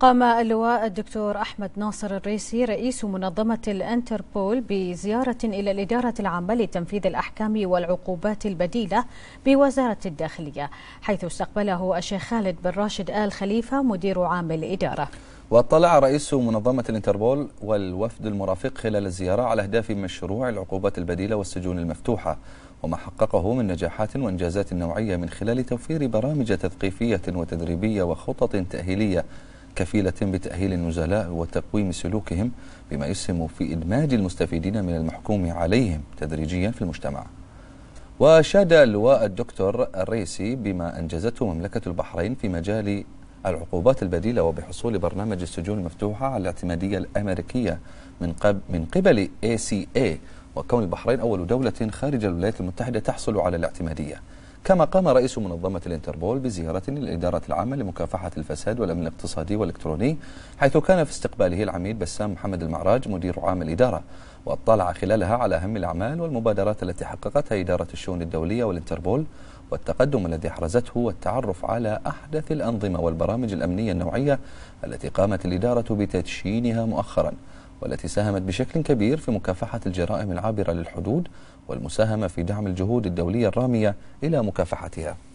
قام اللواء الدكتور أحمد ناصر الريسي رئيس منظمة الأنتربول بزيارة إلى الإدارة العامة لتنفيذ الأحكام والعقوبات البديلة بوزارة الداخلية حيث استقبله الشيخ خالد بن راشد آل خليفة مدير عام الإدارة واطلع رئيس منظمة الانتربول والوفد المرافق خلال الزيارة على أهداف مشروع العقوبات البديلة والسجون المفتوحة وما حققه من نجاحات وانجازات نوعية من خلال توفير برامج تثقيفية وتدريبية وخطط تأهيلية كفيلة بتأهيل النزلاء وتقويم سلوكهم بما يسهم في إدماج المستفيدين من المحكوم عليهم تدريجيا في المجتمع وأشاد اللواء الدكتور الريسي بما أنجزته مملكة البحرين في مجال العقوبات البديلة وبحصول برنامج السجون المفتوحة على الاعتمادية الأمريكية من, قبل من قبل ACA وكون البحرين أول دولة خارج الولايات المتحدة تحصل على الاعتمادية كما قام رئيس منظمة الانتربول بزيارة للإدارة العامة لمكافحة الفساد والأمن الاقتصادي والإلكتروني حيث كان في استقباله العميد بسام محمد المعراج مدير عام الإدارة واطلع خلالها على أهم الأعمال والمبادرات التي حققتها إدارة الشؤون الدولية والانتربول والتقدم الذي أحرزته والتعرف على أحدث الأنظمة والبرامج الأمنية النوعية التي قامت الإدارة بتدشينها مؤخراً والتي ساهمت بشكل كبير في مكافحة الجرائم العابرة للحدود والمساهمة في دعم الجهود الدولية الرامية إلى مكافحتها